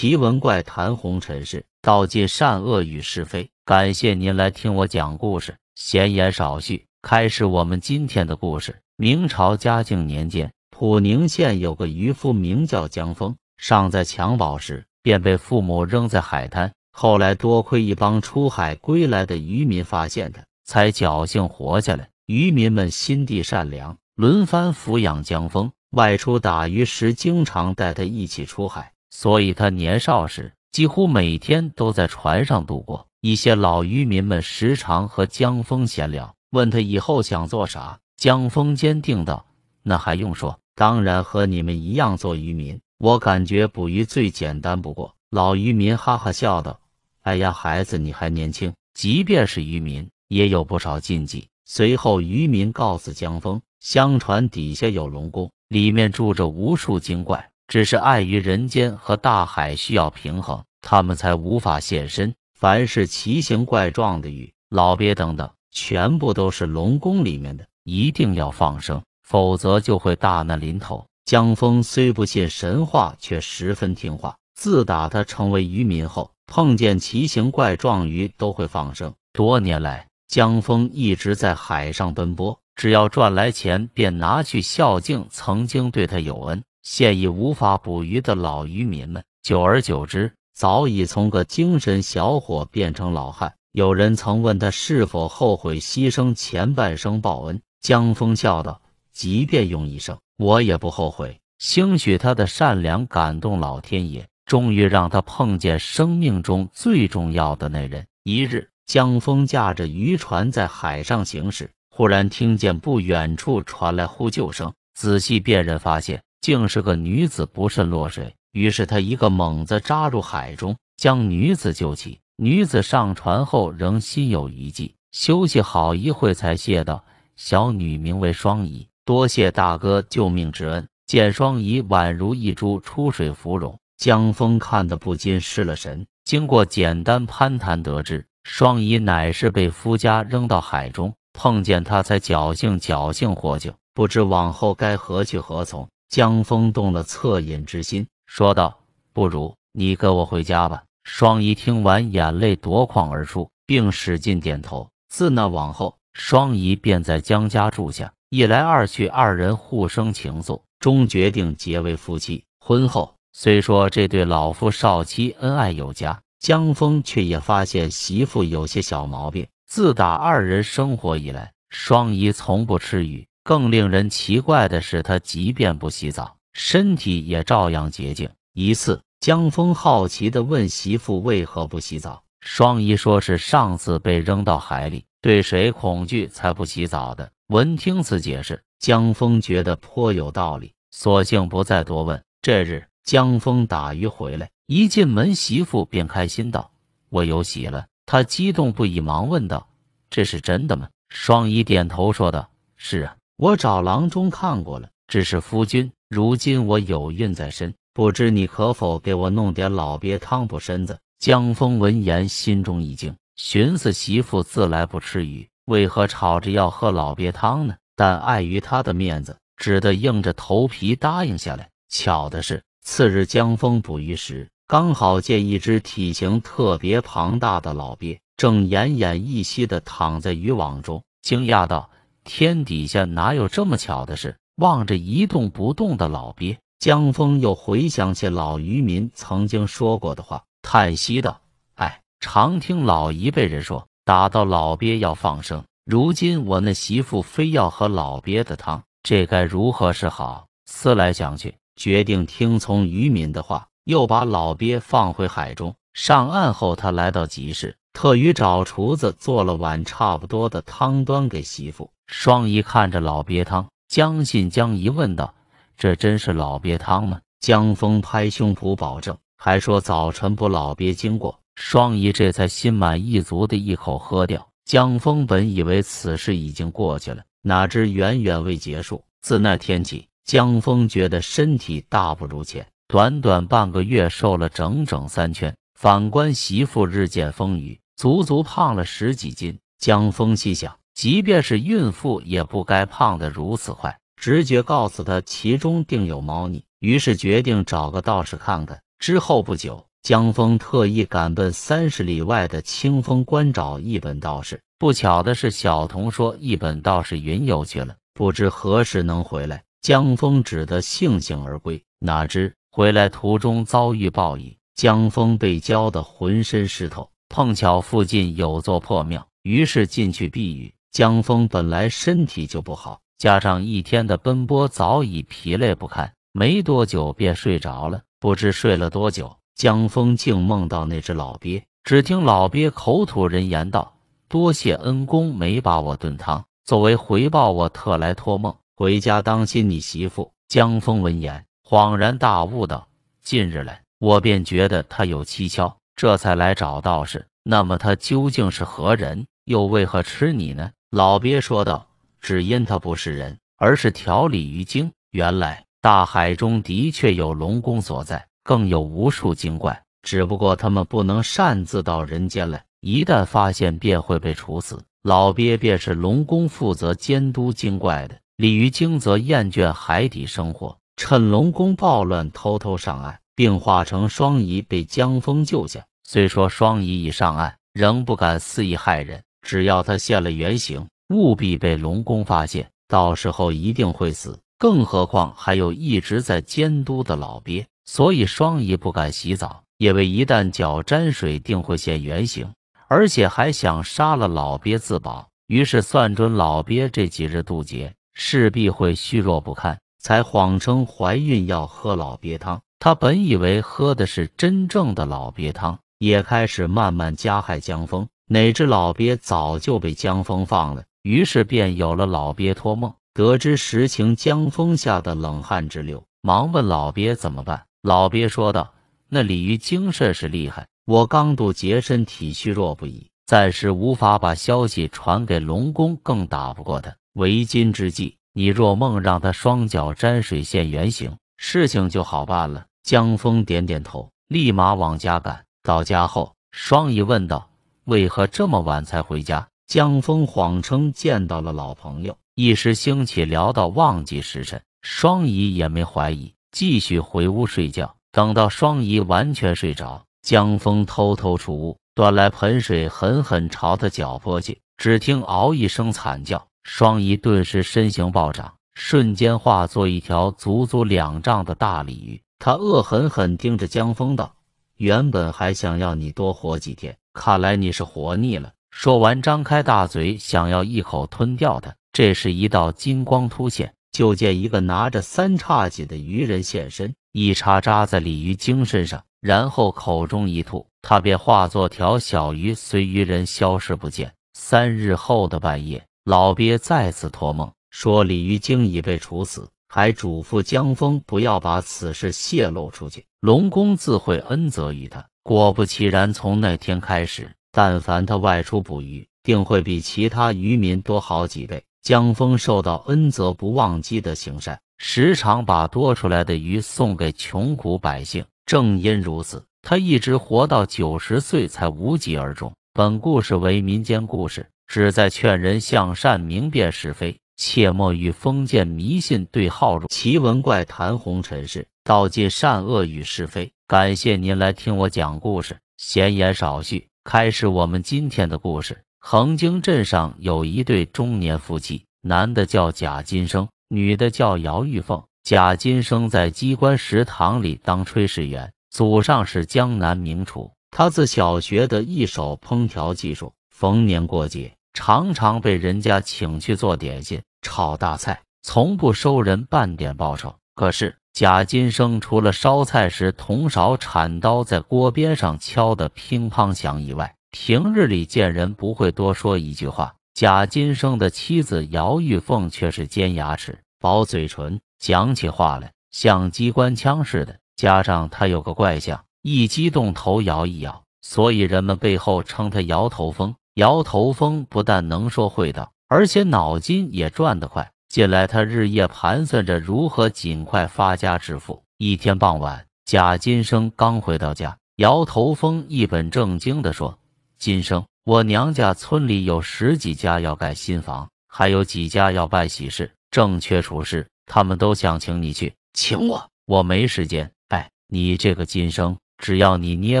奇闻怪谈，红尘事，道尽善恶与是非。感谢您来听我讲故事。闲言少叙，开始我们今天的故事。明朝嘉靖年间，普宁县有个渔夫，名叫江峰。尚在襁褓时，便被父母扔在海滩。后来多亏一帮出海归来的渔民发现他，才侥幸活下来。渔民们心地善良，轮番抚养江峰。外出打鱼时，经常带他一起出海。所以他年少时几乎每天都在船上度过。一些老渔民们时常和江峰闲聊，问他以后想做啥。江峰坚定道：“那还用说？当然和你们一样做渔民。我感觉捕鱼最简单不过。”老渔民哈哈笑道：“哎呀，孩子你还年轻，即便是渔民也有不少禁忌。”随后，渔民告诉江峰，相传底下有龙宫，里面住着无数精怪。只是碍于人间和大海需要平衡，他们才无法现身。凡是奇形怪状的鱼、老鳖等等，全部都是龙宫里面的，一定要放生，否则就会大难临头。江峰虽不信神话，却十分听话。自打他成为渔民后，碰见奇形怪状鱼都会放生。多年来，江峰一直在海上奔波，只要赚来钱便拿去孝敬曾经对他有恩。现已无法捕鱼的老渔民们，久而久之，早已从个精神小伙变成老汉。有人曾问他是否后悔牺牲前半生报恩，江峰笑道：“即便用一生，我也不后悔。兴许他的善良感动老天爷，终于让他碰见生命中最重要的那人。”一日，江峰驾着渔船在海上行驶，忽然听见不远处传来呼救声，仔细辨认发现。竟是个女子不慎落水，于是他一个猛子扎入海中，将女子救起。女子上船后仍心有余悸，休息好一会才谢道：“小女名为双姨，多谢大哥救命之恩。”见双姨宛如一株出水芙蓉，江峰看得不禁失了神。经过简单攀谈，得知双姨乃是被夫家扔到海中，碰见他才侥幸侥幸获救，不知往后该何去何从。江峰动了恻隐之心，说道：“不如你跟我回家吧。”双姨听完，眼泪夺眶而出，并使劲点头。自那往后，双姨便在江家住下，一来二去，二人互生情愫，终决定结为夫妻。婚后虽说这对老夫少妻恩爱有加，江峰却也发现媳妇有些小毛病。自打二人生活以来，双姨从不吃鱼。更令人奇怪的是，他即便不洗澡，身体也照样洁净。一次，江峰好奇地问媳妇：“为何不洗澡？”双姨说是上次被扔到海里，对水恐惧才不洗澡的。闻听此解释，江峰觉得颇有道理，索性不再多问。这日，江峰打鱼回来，一进门，媳妇便开心道：“我有喜了。”他激动不已，忙问道：“这是真的吗？”双姨点头说道：“是啊。”我找郎中看过了，只是夫君，如今我有孕在身，不知你可否给我弄点老鳖汤补身子？江峰闻言，心中一惊，寻思媳妇自来不吃鱼，为何吵着要喝老鳖汤呢？但碍于他的面子，只得硬着头皮答应下来。巧的是，次日江峰捕鱼时，刚好见一只体型特别庞大的老鳖，正奄奄一息地躺在渔网中，惊讶道。天底下哪有这么巧的事？望着一动不动的老鳖，江峰又回想起老渔民曾经说过的话，叹息道：“哎，常听老一辈人说，打到老鳖要放生。如今我那媳妇非要喝老鳖的汤，这该如何是好？”思来想去，决定听从渔民的话，又把老鳖放回海中。上岸后，他来到集市，特意找厨子做了碗差不多的汤，端给媳妇。双姨看着老鳖汤，将信将疑问道：“这真是老鳖汤吗？”江峰拍胸脯保证，还说早晨不老鳖经过。双姨这才心满意足的一口喝掉。江峰本以为此事已经过去了，哪知远远未结束。自那天起，江峰觉得身体大不如前，短短半个月瘦了整整三圈。反观媳妇日渐丰腴，足足胖了十几斤。江峰心想。即便是孕妇，也不该胖得如此快。直觉告诉他，其中定有猫腻，于是决定找个道士看看。之后不久，江峰特意赶奔三十里外的清风关找一本道士。不巧的是，小童说一本道士云游去了，不知何时能回来。江峰只得悻悻而归。哪知回来途中遭遇暴雨，江峰被浇得浑身湿透。碰巧附近有座破庙，于是进去避雨。江峰本来身体就不好，加上一天的奔波，早已疲累不堪，没多久便睡着了。不知睡了多久，江峰竟梦到那只老鳖。只听老鳖口吐人言道：“多谢恩公没把我炖汤，作为回报，我特来托梦，回家当心你媳妇。”江峰闻言恍然大悟道：“近日来我便觉得他有蹊跷，这才来找道士。那么他究竟是何人？又为何吃你呢？”老鳖说道：“只因他不是人，而是条鲤鱼精。原来大海中的确有龙宫所在，更有无数精怪。只不过他们不能擅自到人间来，一旦发现便会被处死。老鳖便是龙宫负责监督精怪的鲤鱼精，则厌倦海底生活，趁龙宫暴乱偷偷上岸，并化成双怡被江风救下。虽说双怡已上岸，仍不敢肆意害人。”只要他现了原形，务必被龙宫发现，到时候一定会死。更何况还有一直在监督的老鳖，所以双姨不敢洗澡，因为一旦脚沾水，定会现原形，而且还想杀了老鳖自保。于是算准老鳖这几日渡劫，势必会虚弱不堪，才谎称怀孕要喝老鳖汤。他本以为喝的是真正的老鳖汤，也开始慢慢加害江峰。哪知老鳖早就被江峰放了，于是便有了老鳖托梦，得知实情，江峰吓得冷汗直流，忙问老鳖怎么办。老鳖说道：“那鲤鱼精甚是厉害，我刚渡劫，身体虚弱不已，暂时无法把消息传给龙宫，更打不过他。为今之计，你若梦让他双脚沾水现原形，事情就好办了。”江峰点点头，立马往家赶。到家后，双姨问道。为何这么晚才回家？江峰谎称见到了老朋友，一时兴起聊到忘记时辰。双姨也没怀疑，继续回屋睡觉。等到双姨完全睡着，江峰偷偷出屋，端来盆水，狠狠朝他脚泼去。只听嗷一声惨叫，双姨顿时身形暴涨，瞬间化作一条足足两丈的大鲤鱼。他恶狠狠盯着江峰道。原本还想要你多活几天，看来你是活腻了。说完，张开大嘴，想要一口吞掉它。这时一道金光突现，就见一个拿着三叉戟的鱼人现身，一叉扎在鲤鱼精身上，然后口中一吐，他便化作条小鱼，随鱼人消失不见。三日后的半夜，老鳖再次托梦，说鲤鱼精已被处死。还嘱咐江峰不要把此事泄露出去，龙宫自会恩泽于他。果不其然，从那天开始，但凡他外出捕鱼，定会比其他渔民多好几倍。江峰受到恩泽不忘机的行善，时常把多出来的鱼送给穷苦百姓。正因如此，他一直活到九十岁才无疾而终。本故事为民间故事，旨在劝人向善，明辨是非。切莫与封建迷信对号入，奇闻怪谈红尘事，道尽善恶与是非。感谢您来听我讲故事。闲言少叙，开始我们今天的故事。横泾镇上有一对中年夫妻，男的叫贾金生，女的叫姚玉凤。贾金生在机关食堂里当炊事员，祖上是江南名厨，他自小学得一手烹调技术，逢年过节常常被人家请去做点心。炒大菜从不收人半点报酬，可是贾金生除了烧菜时铜勺铲刀在锅边上敲得乒乓响以外，平日里见人不会多说一句话。贾金生的妻子姚玉凤却是尖牙齿、薄嘴唇，讲起话来像机关枪似的。加上他有个怪相，一激动头摇一摇，所以人们背后称他摇头风。摇头风不但能说会道。而且脑筋也转得快。近来，他日夜盘算着如何尽快发家致富。一天傍晚，贾金生刚回到家，摇头风一本正经地说：“金生，我娘家村里有十几家要盖新房，还有几家要办喜事，正缺厨师，他们都想请你去。请我？我没时间。哎，你这个金生，只要你捏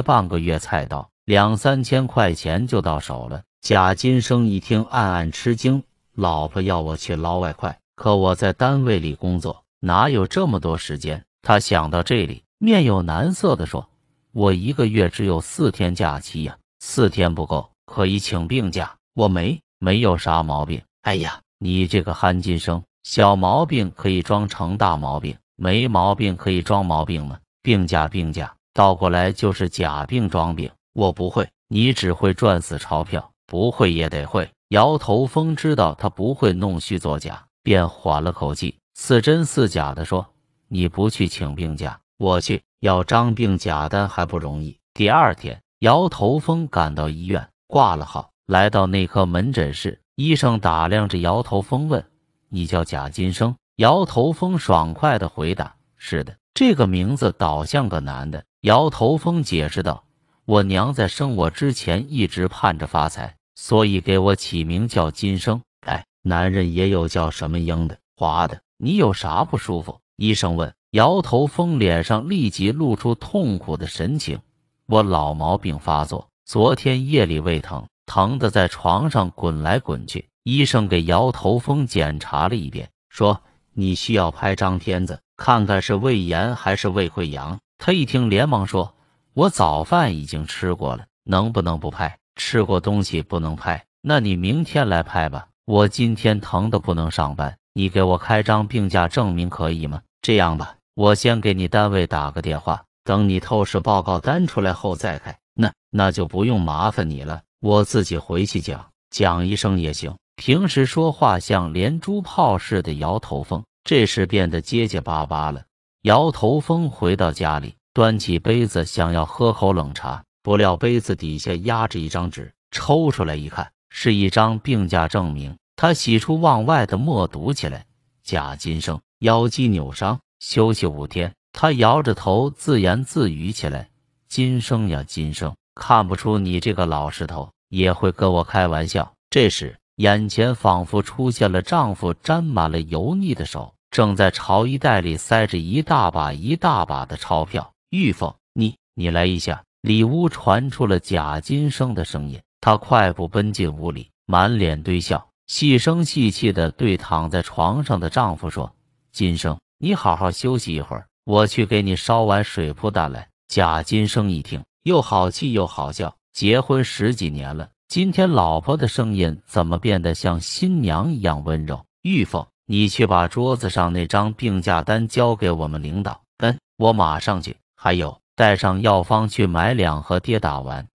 半个月菜刀，两三千块钱就到手了。”贾金生一听，暗暗吃惊。老婆要我去捞外快，可我在单位里工作，哪有这么多时间？他想到这里，面有难色的说：“我一个月只有四天假期呀，四天不够，可以请病假。我没没有啥毛病。哎呀，你这个憨金生，小毛病可以装成大毛病，没毛病可以装毛病吗？病假病假倒过来就是假病装病。我不会，你只会赚死钞票。”不会也得会。摇头风知道他不会弄虚作假，便缓了口气，似真似假地说：“你不去请病假，我去。要张病假单还不容易。”第二天，摇头风赶到医院，挂了号，来到内科门诊室。医生打量着摇头风，问：“你叫贾金生？”摇头风爽快地回答：“是的。”这个名字倒像个男的。摇头风解释道：“我娘在生我之前一直盼着发财。”所以给我起名叫金生。哎，男人也有叫什么英的、华的。你有啥不舒服？医生问。摇头风脸上立即露出痛苦的神情。我老毛病发作，昨天夜里胃疼，疼的在床上滚来滚去。医生给摇头风检查了一遍，说你需要拍张片子，看看是胃炎还是胃溃疡。他一听，连忙说：“我早饭已经吃过了，能不能不拍？”吃过东西不能拍，那你明天来拍吧。我今天疼的不能上班，你给我开张病假证明可以吗？这样吧，我先给你单位打个电话，等你透视报告单出来后再开。那那就不用麻烦你了，我自己回去讲。蒋医生也行。平时说话像连珠炮似的，摇头风，这时变得结结巴巴了。摇头风回到家里，端起杯子想要喝口冷茶。不料杯子底下压着一张纸，抽出来一看，是一张病假证明。他喜出望外地默读起来：“假今生腰肌扭伤，休息五天。”他摇着头自言自语起来：“今生呀，今生，看不出你这个老石头也会跟我开玩笑。”这时，眼前仿佛出现了丈夫沾满了油腻的手，正在朝衣袋里塞着一大把一大把的钞票。“玉凤，你你来一下。”里屋传出了贾金生的声音，他快步奔进屋里，满脸堆笑，细声细气地对躺在床上的丈夫说：“金生，你好好休息一会儿，我去给你烧碗水铺蛋来。”贾金生一听，又好气又好笑，结婚十几年了，今天老婆的声音怎么变得像新娘一样温柔？玉凤，你去把桌子上那张病假单交给我们领导。嗯，我马上去。还有。带上药方去买两盒跌打丸，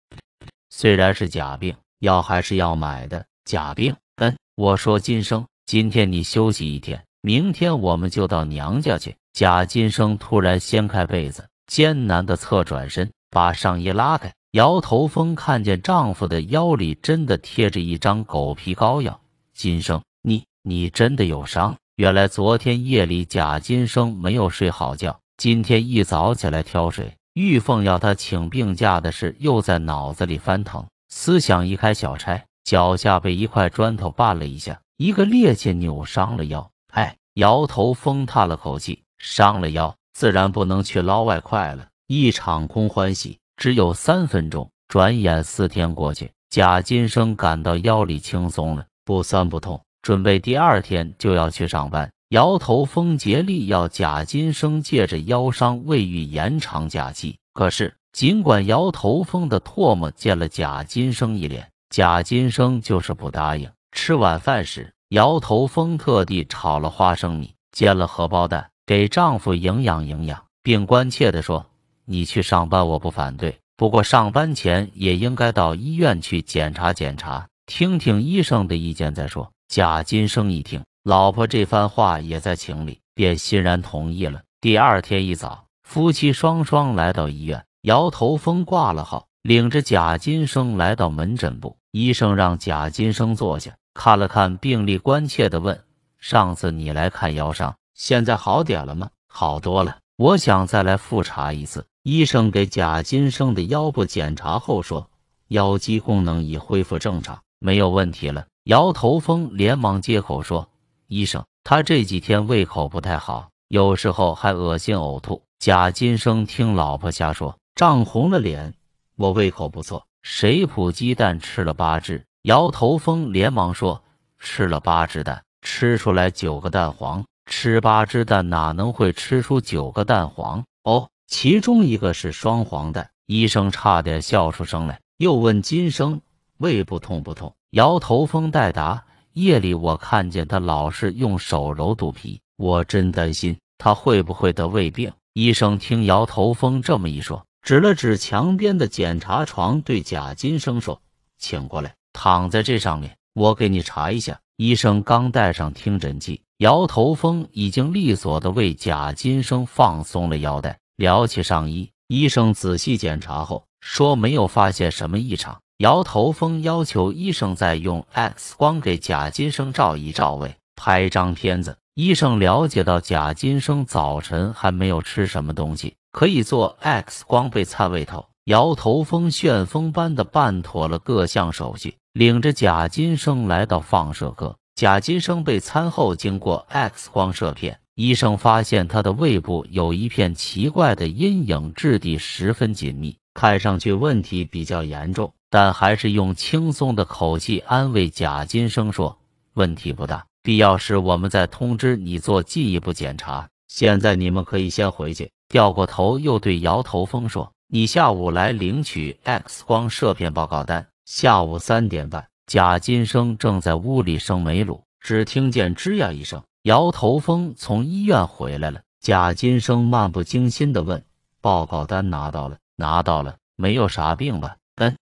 虽然是假病，药还是要买的。假病，嗯，我说金生，今天你休息一天，明天我们就到娘家去。贾金生突然掀开被子，艰难的侧转身，把上衣拉开，摇头风看见丈夫的腰里真的贴着一张狗皮膏药。金生，你你真的有伤？原来昨天夜里贾金生没有睡好觉，今天一早起来挑水。玉凤要他请病假的事又在脑子里翻腾，思想一开小差，脚下被一块砖头绊了一下，一个趔趄扭伤了腰。哎，摇头风叹了口气，伤了腰自然不能去捞外快了，一场空欢喜。只有三分钟，转眼四天过去，贾金生感到腰里轻松了，不酸不痛，准备第二天就要去上班。摇头风竭力要贾金生借着腰伤未愈延长假期，可是尽管摇头风的唾沫溅了贾金生一脸，贾金生就是不答应。吃晚饭时，摇头风特地炒了花生米，煎了荷包蛋，给丈夫营养营养，并关切地说：“你去上班我不反对，不过上班前也应该到医院去检查检查，听听医生的意见再说。”贾金生一听。老婆这番话也在情理，便欣然同意了。第二天一早，夫妻双双来到医院，摇头风挂了号，领着贾金生来到门诊部。医生让贾金生坐下，看了看病历，关切地问：“上次你来看腰伤，现在好点了吗？”“好多了，我想再来复查一次。”医生给贾金生的腰部检查后说：“腰肌功能已恢复正常，没有问题了。”摇头风连忙接口说。医生，他这几天胃口不太好，有时候还恶心呕吐。贾金生听老婆瞎说，涨红了脸。我胃口不错，谁煮鸡蛋吃了八只。摇头风连忙说，吃了八只蛋，吃出来九个蛋黄。吃八只蛋哪能会吃出九个蛋黄？哦，其中一个是双黄蛋。医生差点笑出声来，又问金生，胃不痛不痛？摇头风代答。夜里我看见他老是用手揉肚皮，我真担心他会不会得胃病。医生听摇头风这么一说，指了指墙边的检查床，对贾金生说：“请过来，躺在这上面，我给你查一下。”医生刚戴上听诊器，摇头风已经利索地为贾金生放松了腰带，撩起上衣。医生仔细检查后说：“没有发现什么异常。”摇头风要求医生再用 X 光给贾金生照一照胃，拍张片子。医生了解到贾金生早晨还没有吃什么东西，可以做 X 光被餐胃透。摇头风旋风般的办妥了各项手续，领着贾金生来到放射科。贾金生被餐后经过 X 光射片，医生发现他的胃部有一片奇怪的阴影，质地十分紧密，看上去问题比较严重。但还是用轻松的口气安慰贾金生说：“问题不大，必要时我们再通知你做进一步检查。现在你们可以先回去。”掉过头又对摇头风说：“你下午来领取 X 光射片报告单，下午三点半。”贾金生正在屋里生煤炉，只听见吱呀一声，摇头风从医院回来了。贾金生漫不经心地问：“报告单拿到了？拿到了？没有啥病吧？”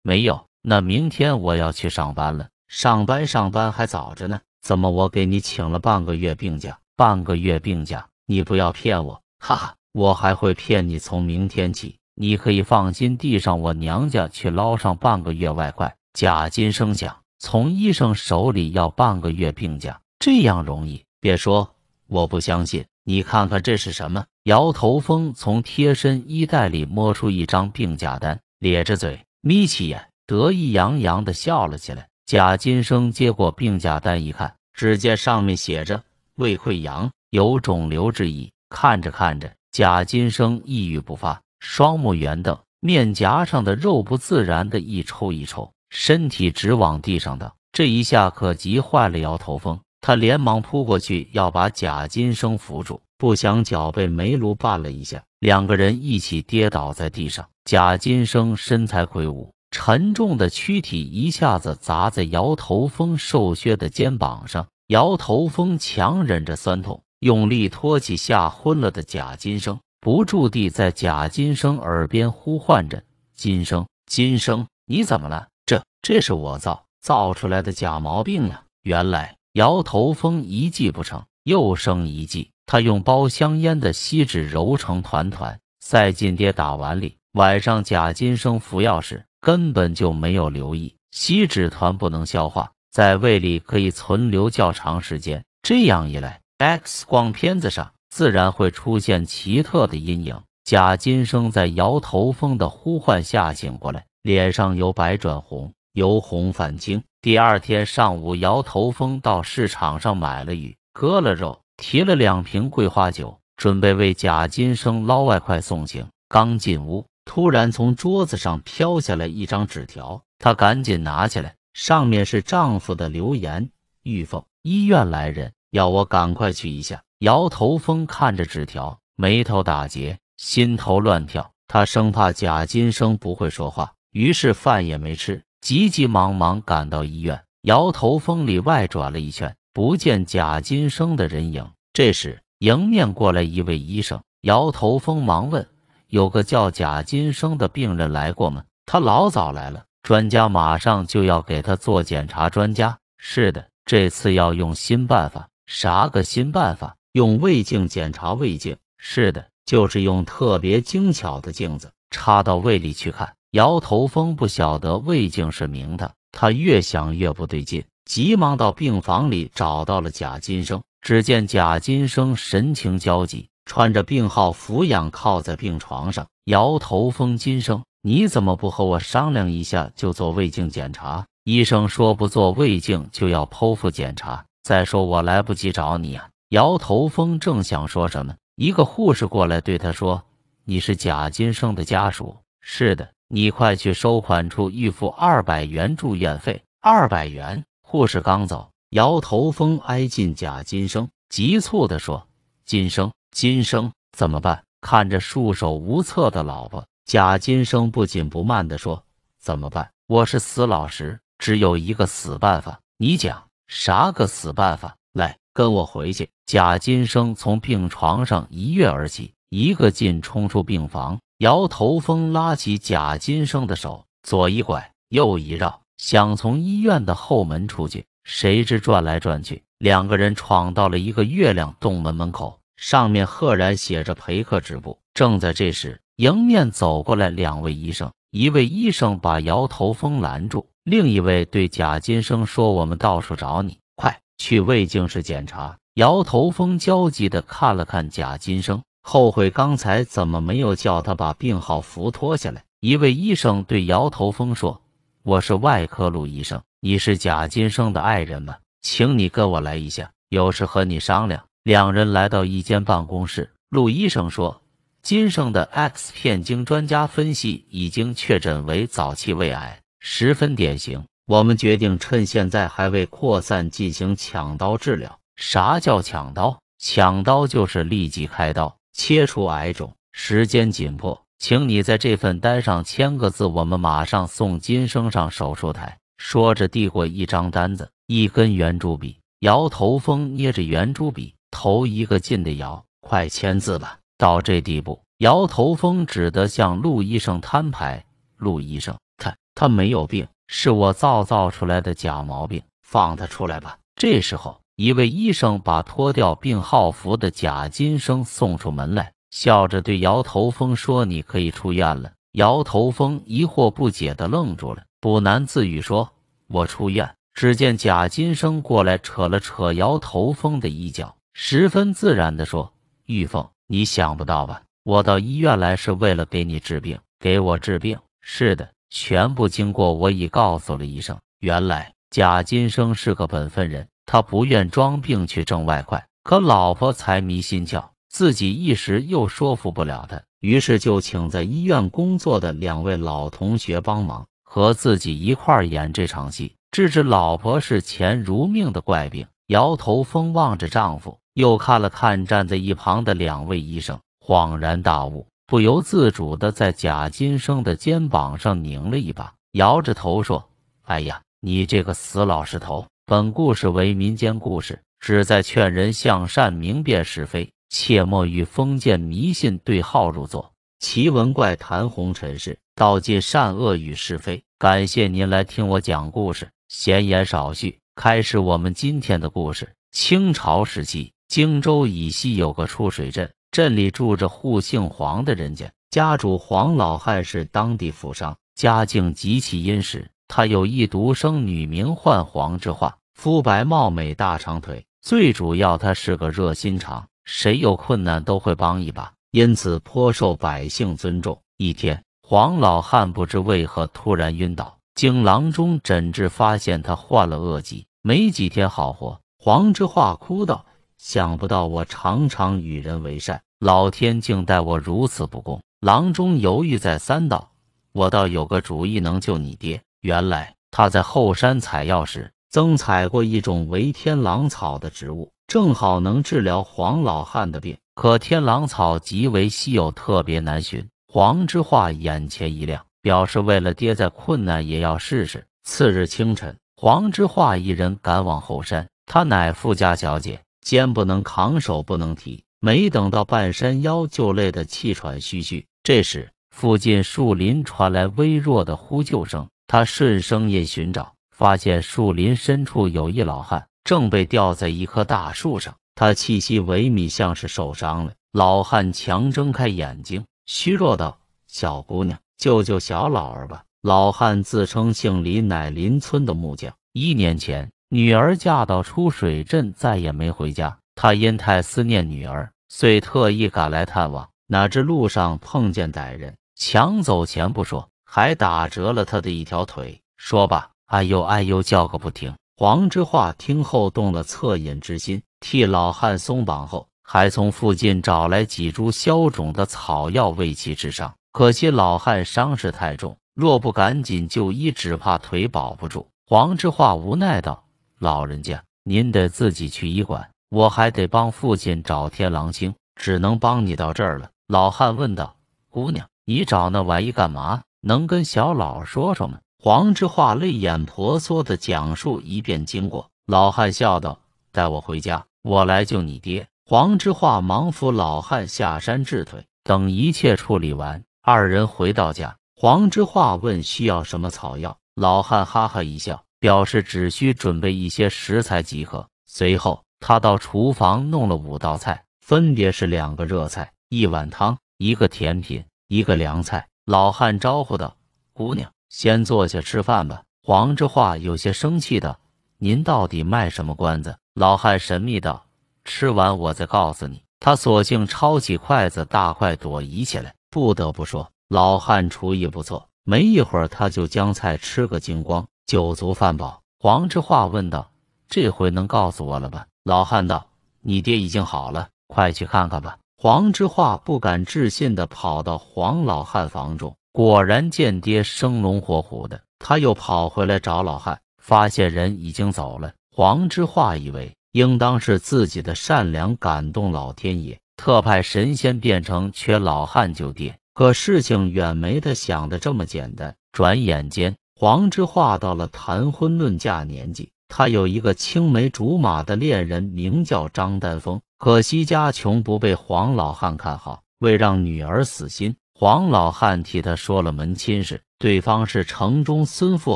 没有，那明天我要去上班了。上班，上班还早着呢。怎么我给你请了半个月病假？半个月病假，你不要骗我，哈哈，我还会骗你。从明天起，你可以放心递上我娘家去捞上半个月外快。贾金生想从医生手里要半个月病假，这样容易。别说，我不相信。你看看这是什么？摇头风从贴身衣袋里摸出一张病假单，咧着嘴。眯起眼，得意洋洋地笑了起来。贾金生接过病假单，一看，只见上面写着“胃溃疡，有肿瘤之意”。看着看着，贾金生一语不发，双目圆瞪，面颊上的肉不自然地一抽一抽，身体直往地上倒。这一下可急坏了摇头风，他连忙扑过去要把贾金生扶住，不想脚被煤炉绊了一下。两个人一起跌倒在地上。贾金生身材魁梧，沉重的躯体一下子砸在摇头风瘦削的肩膀上。摇头风强忍着酸痛，用力托起吓昏了的贾金生，不住地在贾金生耳边呼唤着：“金生，金生，你怎么了？这，这是我造造出来的假毛病呀！”原来，摇头风一计不成，又生一计。他用包香烟的锡纸揉成团团，塞进爹打碗里。晚上贾金生服药时，根本就没有留意锡纸团不能消化，在胃里可以存留较长时间。这样一来，X 光片子上自然会出现奇特的阴影。贾金生在摇头风的呼唤下醒过来，脸上由白转红，由红返青。第二天上午，摇头风到市场上买了鱼，割了肉。提了两瓶桂花酒，准备为贾金生捞外快送行。刚进屋，突然从桌子上飘下来一张纸条，她赶紧拿起来，上面是丈夫的留言：“玉凤，医院来人，要我赶快去一下。”摇头风看着纸条，眉头打结，心头乱跳。她生怕贾金生不会说话，于是饭也没吃，急急忙忙赶到医院，摇头风里外转了一圈。不见贾金生的人影。这时，迎面过来一位医生，摇头风忙问：“有个叫贾金生的病人来过吗？”“他老早来了，专家马上就要给他做检查。”“专家是的，这次要用新办法，啥个新办法？用胃镜检查胃镜。”“是的，就是用特别精巧的镜子插到胃里去看。”摇头风不晓得胃镜是名堂，他越想越不对劲。急忙到病房里找到了贾金生，只见贾金生神情焦急，穿着病号服仰靠在病床上，摇头风金生，你怎么不和我商量一下就做胃镜检查？医生说不做胃镜就要剖腹检查。再说我来不及找你啊！摇头风正想说什么，一个护士过来对他说：“你是贾金生的家属？”“是的。”“你快去收款处预付二百元住院费。”“二百元。”护士刚走，摇头风挨近贾金生，急促地说：“金生，金生，怎么办？”看着束手无策的老婆，贾金生不紧不慢地说：“怎么办？我是死老实，只有一个死办法，你讲啥个死办法？来，跟我回去。”贾金生从病床上一跃而起，一个劲冲出病房。摇头风拉起贾金生的手，左一拐，右一绕。想从医院的后门出去，谁知转来转去，两个人闯到了一个月亮洞门门口，上面赫然写着“陪客止步”。正在这时，迎面走过来两位医生，一位医生把摇头风拦住，另一位对贾金生说：“我们到处找你，快去胃镜室检查。”摇头风焦急的看了看贾金生，后悔刚才怎么没有叫他把病号服脱下来。一位医生对摇头风说。我是外科陆医生，你是贾金生的爱人吗？请你跟我来一下，有事和你商量。两人来到一间办公室，陆医生说：“金生的 X 片经专家分析，已经确诊为早期胃癌，十分典型。我们决定趁现在还未扩散，进行抢刀治疗。啥叫抢刀？抢刀就是立即开刀切除癌肿，时间紧迫。”请你在这份单上签个字，我们马上送金生上手术台。”说着，递过一张单子、一根圆珠笔。摇头风捏着圆珠笔头，一个劲地摇：“快签字吧！”到这地步，摇头风只得向陆医生摊牌：“陆医生，他他没有病，是我造造出来的假毛病，放他出来吧。”这时候，一位医生把脱掉病号服的假金生送出门来。笑着对摇头风说：“你可以出院了。”摇头风疑惑不解的愣住了。不难自语说：“我出院。”只见贾金生过来扯了扯摇头风的衣角，十分自然地说：“玉凤，你想不到吧？我到医院来是为了给你治病，给我治病。是的，全部经过我已告诉了医生。原来贾金生是个本分人，他不愿装病去挣外快，可老婆财迷心窍。”自己一时又说服不了他，于是就请在医院工作的两位老同学帮忙，和自己一块演这场戏。治治老婆视钱如命的怪病，摇头风望着丈夫，又看了看站在一旁的两位医生，恍然大悟，不由自主的在贾金生的肩膀上拧了一把，摇着头说：“哎呀，你这个死老实头！”本故事为民间故事，旨在劝人向善，明辨是非。切莫与封建迷信对号入座，奇闻怪谈红尘事，道尽善恶与是非。感谢您来听我讲故事，闲言少叙，开始我们今天的故事。清朝时期，荆州以西有个出水镇，镇里住着户姓黄的人家，家主黄老汉是当地富商，家境极其殷实。他有一独生女，名唤黄之画，肤白貌美，大长腿，最主要她是个热心肠。谁有困难都会帮一把，因此颇受百姓尊重。一天，黄老汉不知为何突然晕倒，经郎中诊治，发现他患了恶疾，没几天好活。黄之华哭道：“想不到我常常与人为善，老天竟待我如此不公。”郎中犹豫再三道：“我倒有个主意能救你爹。原来他在后山采药时，曾采过一种为天狼草的植物。”正好能治疗黄老汉的病，可天狼草极为稀有，特别难寻。黄之化眼前一亮，表示为了爹，在困难也要试试。次日清晨，黄之化一人赶往后山。他乃富家小姐，肩不能扛，手不能提，没等到半山腰就累得气喘吁吁。这时，附近树林传来微弱的呼救声，他顺声音寻找，发现树林深处有一老汉。正被吊在一棵大树上，他气息萎靡，像是受伤了。老汉强睁开眼睛，虚弱道：“小姑娘，救救小老儿吧！”老汉自称姓李，乃邻村的木匠。一年前，女儿嫁到出水镇，再也没回家。他因太思念女儿，遂特意赶来探望。哪知路上碰见歹人，抢走钱不说，还打折了他的一条腿。说罢，哎呦哎呦叫个不停。黄之华听后动了恻隐之心，替老汉松绑后，还从附近找来几株消肿的草药为其治伤。可惜老汉伤势太重，若不赶紧就医，只怕腿保不住。黄之华无奈道：“老人家，您得自己去医馆，我还得帮父亲找天狼星，只能帮你到这儿了。”老汉问道：“姑娘，你找那玩意干嘛？能跟小老说说吗？”黄之化泪眼婆娑的讲述一遍经过，老汉笑道：“带我回家，我来救你爹。”黄之化忙扶老汉下山治腿。等一切处理完，二人回到家，黄之化问需要什么草药，老汉哈哈一笑，表示只需准备一些食材即可。随后他到厨房弄了五道菜，分别是两个热菜、一碗汤、一个甜品、一个凉菜。老汉招呼道：“姑娘。”先坐下吃饭吧。”黄之化有些生气道，“您到底卖什么关子？”老汉神秘道，“吃完我再告诉你。”他索性抄起筷子大快朵颐起来。不得不说，老汉厨艺不错，没一会儿他就将菜吃个精光，酒足饭饱。黄之化问道：“这回能告诉我了吧？”老汉道：“你爹已经好了，快去看看吧。”黄之化不敢置信地跑到黄老汉房中。果然，见爹生龙活虎的，他又跑回来找老汉，发现人已经走了。黄之化以为应当是自己的善良感动老天爷，特派神仙变成缺老汉救爹。可事情远没他想的这么简单。转眼间，黄之化到了谈婚论嫁年纪，他有一个青梅竹马的恋人，名叫张丹峰。可惜家穷，不被黄老汉看好，为让女儿死心。黄老汉替他说了门亲事，对方是城中孙富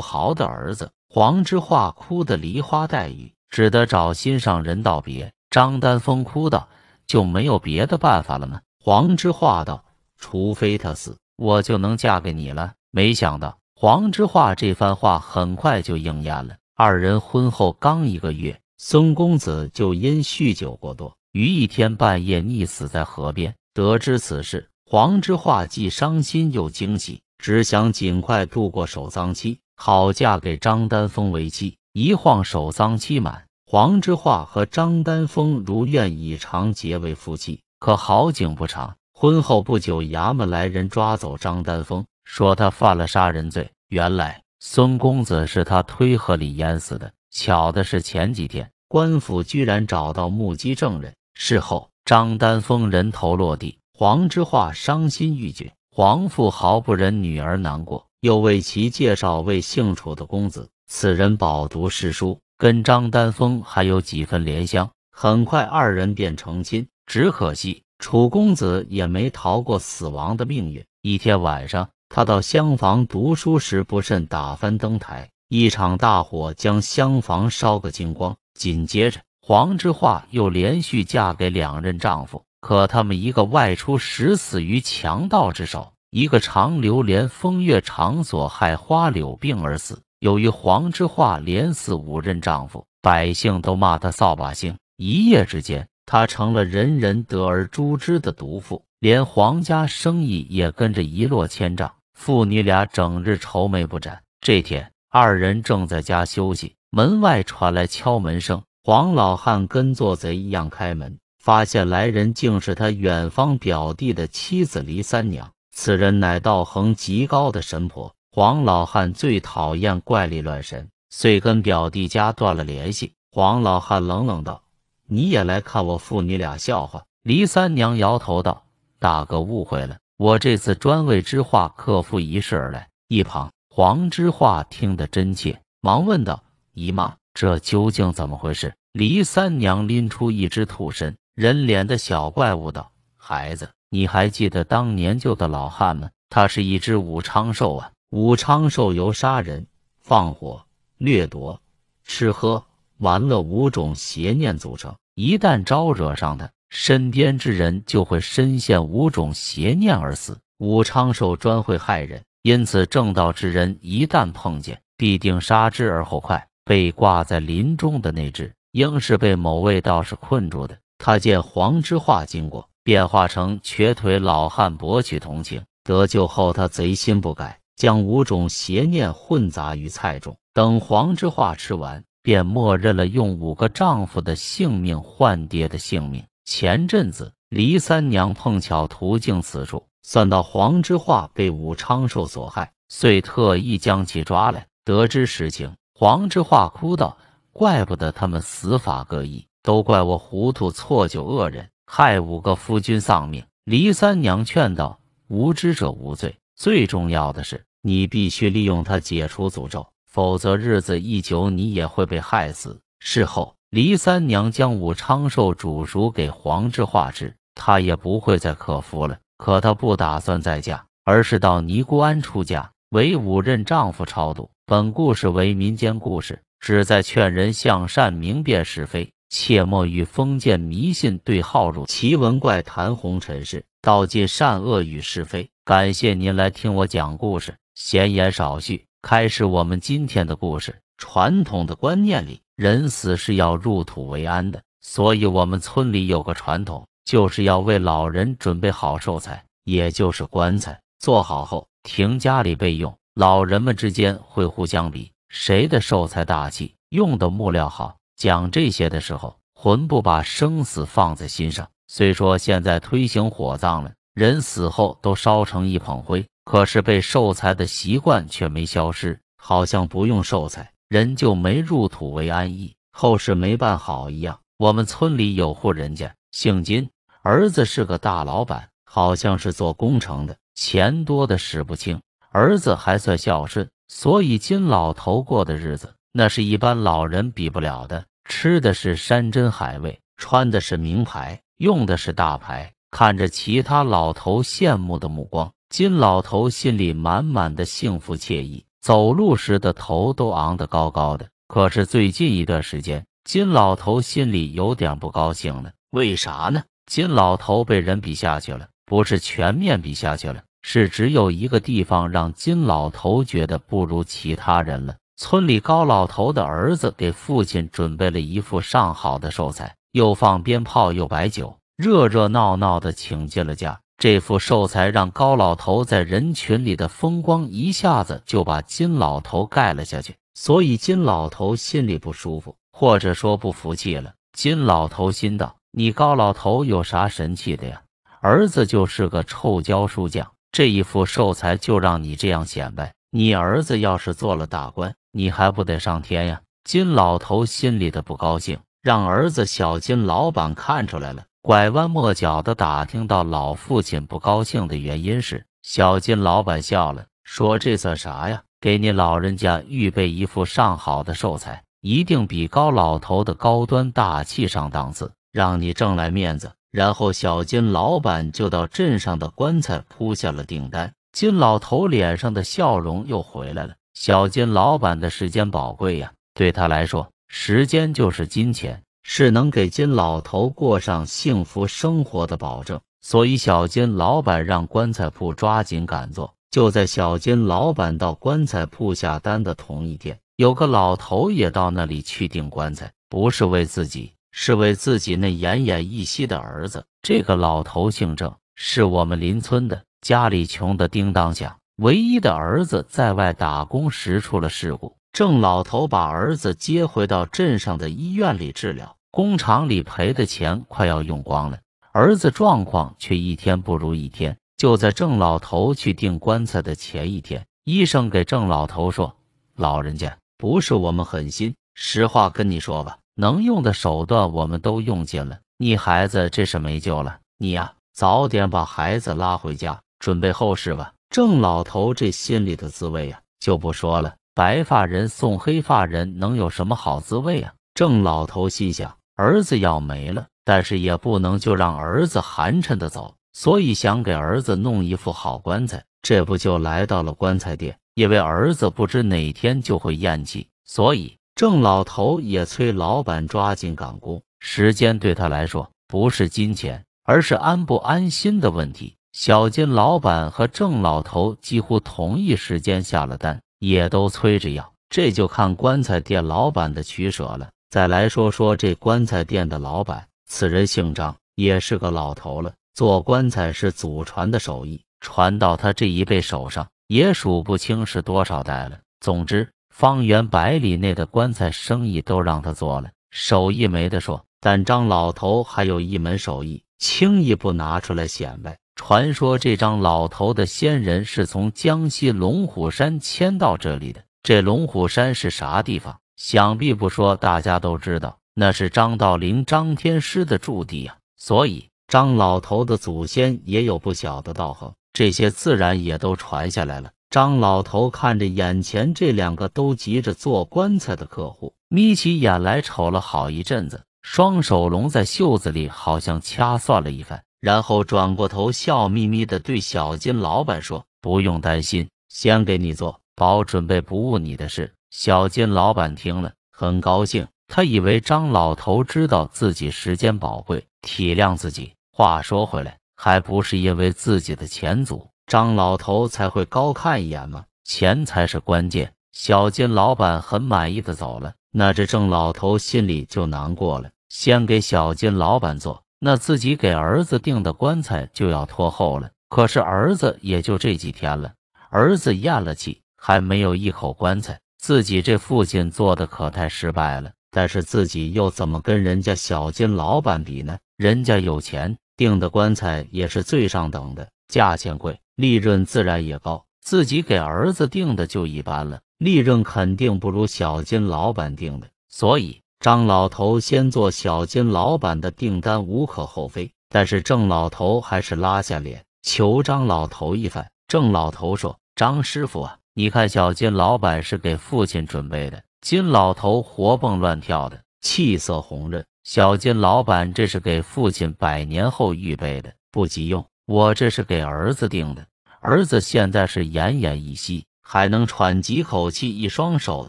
豪的儿子。黄之化哭得梨花带雨，只得找心上人道别。张丹峰哭道：“就没有别的办法了吗？”黄之化道：“除非他死，我就能嫁给你了。”没想到，黄之化这番话很快就应验了。二人婚后刚一个月，孙公子就因酗酒过多，于一天半夜溺死在河边。得知此事。黄之画既伤心又惊喜，只想尽快度过守丧期，好嫁给张丹峰为妻。一晃守丧期满，黄之画和张丹峰如愿以偿结为夫妻。可好景不长，婚后不久，衙门来人抓走张丹峰，说他犯了杀人罪。原来孙公子是他推河里淹死的。巧的是，前几天官府居然找到目击证人，事后张丹峰人头落地。黄之华伤心欲绝，黄父毫不忍女儿难过，又为其介绍为姓楚的公子。此人饱读诗书，跟张丹峰还有几分怜香。很快，二人便成亲。只可惜，楚公子也没逃过死亡的命运。一天晚上，他到厢房读书时，不慎打翻灯台，一场大火将厢房烧个精光。紧接着，黄之华又连续嫁给两任丈夫。可他们一个外出时死于强盗之手，一个长流连风月场所，害花柳病而死。由于黄之化连死五任丈夫，百姓都骂她扫把星。一夜之间，她成了人人得而诛之的毒妇，连黄家生意也跟着一落千丈。父女俩整日愁眉不展。这天，二人正在家休息，门外传来敲门声。黄老汉跟做贼一样开门。发现来人竟是他远方表弟的妻子黎三娘，此人乃道行极高的神婆。黄老汉最讨厌怪力乱神，遂跟表弟家断了联系。黄老汉冷冷道：“你也来看我父女俩笑话？”黎三娘摇头道：“大哥误会了，我这次专为知画克服一事而来。”一旁黄知画听得真切，忙问道：“姨妈，这究竟怎么回事？”黎三娘拎出一只兔身，人脸的小怪物道：“孩子，你还记得当年救的老汉吗？他是一只武昌兽啊！武昌兽由杀人、放火、掠夺、吃喝、玩乐五种邪念组成。一旦招惹上他，身边之人就会深陷五种邪念而死。武昌兽专会害人，因此正道之人一旦碰见，必定杀之而后快。被挂在林中的那只，应是被某位道士困住的。”他见黄之化经过，变化成瘸腿老汉，博取同情。得救后，他贼心不改，将五种邪念混杂于菜中。等黄之化吃完，便默认了用五个丈夫的性命换爹的性命。前阵子，黎三娘碰巧途径此处，算到黄之化被武昌寿所害，遂特意将其抓来。得知实情，黄之化哭道：“怪不得他们死法各异。”都怪我糊涂，错救恶人，害五个夫君丧命。黎三娘劝道：“无知者无罪，最重要的是你必须利用他解除诅咒，否则日子一久，你也会被害死。”事后，黎三娘将武昌寿煮熟给黄志化吃，他也不会再克夫了。可他不打算再嫁，而是到尼姑庵出家，为五任丈夫超度。本故事为民间故事，旨在劝人向善，明辨是非。切莫与封建迷信对号入，奇闻怪谈红尘事，道尽善恶与是非。感谢您来听我讲故事，闲言少叙，开始我们今天的故事。传统的观念里，人死是要入土为安的，所以我们村里有个传统，就是要为老人准备好寿材，也就是棺材。做好后停家里备用。老人们之间会互相比谁的寿材大气，用的木料好。讲这些的时候，魂不把生死放在心上。虽说现在推行火葬了，人死后都烧成一捧灰，可是被寿材的习惯却没消失，好像不用寿材，人就没入土为安，逸，后事没办好一样。我们村里有户人家，姓金，儿子是个大老板，好像是做工程的，钱多的使不清。儿子还算孝顺，所以金老头过的日子。那是一般老人比不了的，吃的是山珍海味，穿的是名牌，用的是大牌。看着其他老头羡慕的目光，金老头心里满满的幸福惬意，走路时的头都昂得高高的。可是最近一段时间，金老头心里有点不高兴了，为啥呢？金老头被人比下去了，不是全面比下去了，是只有一个地方让金老头觉得不如其他人了。村里高老头的儿子给父亲准备了一副上好的寿材，又放鞭炮又摆酒，热热闹闹的请进了家。这副寿材让高老头在人群里的风光一下子就把金老头盖了下去，所以金老头心里不舒服，或者说不服气了。金老头心道：“你高老头有啥神气的呀？儿子就是个臭教书匠，这一副寿材就让你这样显摆。你儿子要是做了大官。”你还不得上天呀！金老头心里的不高兴让儿子小金老板看出来了，拐弯抹角的打听到老父亲不高兴的原因是，小金老板笑了，说：“这算啥呀？给你老人家预备一副上好的寿材，一定比高老头的高端大气上档次，让你挣来面子。”然后小金老板就到镇上的棺材铺下了订单，金老头脸上的笑容又回来了。小金老板的时间宝贵呀，对他来说，时间就是金钱，是能给金老头过上幸福生活的保证。所以，小金老板让棺材铺抓紧赶做。就在小金老板到棺材铺下单的同一天，有个老头也到那里去订棺材，不是为自己，是为自己那奄奄一息的儿子。这个老头姓郑，是我们邻村的，家里穷得叮当响。唯一的儿子在外打工时出了事故，郑老头把儿子接回到镇上的医院里治疗。工厂里赔的钱快要用光了，儿子状况却一天不如一天。就在郑老头去订棺材的前一天，医生给郑老头说：“老人家，不是我们狠心，实话跟你说吧，能用的手段我们都用尽了，你孩子这是没救了。你呀，早点把孩子拉回家，准备后事吧。”郑老头这心里的滋味啊，就不说了。白发人送黑发人，能有什么好滋味啊？郑老头心想，儿子要没了，但是也不能就让儿子寒碜的走，所以想给儿子弄一副好棺材。这不就来到了棺材店？因为儿子不知哪天就会咽气，所以郑老头也催老板抓紧赶工。时间对他来说，不是金钱，而是安不安心的问题。小金老板和郑老头几乎同一时间下了单，也都催着要，这就看棺材店老板的取舍了。再来说说这棺材店的老板，此人姓张，也是个老头了，做棺材是祖传的手艺，传到他这一辈手上也数不清是多少代了。总之，方圆百里内的棺材生意都让他做了，手艺没得说。但张老头还有一门手艺，轻易不拿出来显摆。传说这张老头的先人是从江西龙虎山迁到这里的。这龙虎山是啥地方？想必不说，大家都知道，那是张道陵、张天师的驻地呀。所以张老头的祖先也有不小的道行，这些自然也都传下来了。张老头看着眼前这两个都急着做棺材的客户，眯起眼来瞅了好一阵子，双手拢在袖子里，好像掐算了一番。然后转过头，笑眯眯的对小金老板说：“不用担心，先给你做，保准备不误你的事。”小金老板听了很高兴，他以为张老头知道自己时间宝贵，体谅自己。话说回来，还不是因为自己的钱足，张老头才会高看一眼吗？钱才是关键。小金老板很满意的走了，那这郑老头心里就难过了。先给小金老板做。那自己给儿子订的棺材就要拖后了。可是儿子也就这几天了。儿子咽了气，还没有一口棺材，自己这父亲做的可太失败了。但是自己又怎么跟人家小金老板比呢？人家有钱，订的棺材也是最上等的，价钱贵，利润自然也高。自己给儿子订的就一般了，利润肯定不如小金老板订的。所以。张老头先做小金老板的订单无可厚非，但是郑老头还是拉下脸求张老头一番。郑老头说：“张师傅啊，你看小金老板是给父亲准备的。”金老头活蹦乱跳的，气色红润。小金老板这是给父亲百年后预备的，不急用。我这是给儿子订的，儿子现在是奄奄一息，还能喘几口气，一双手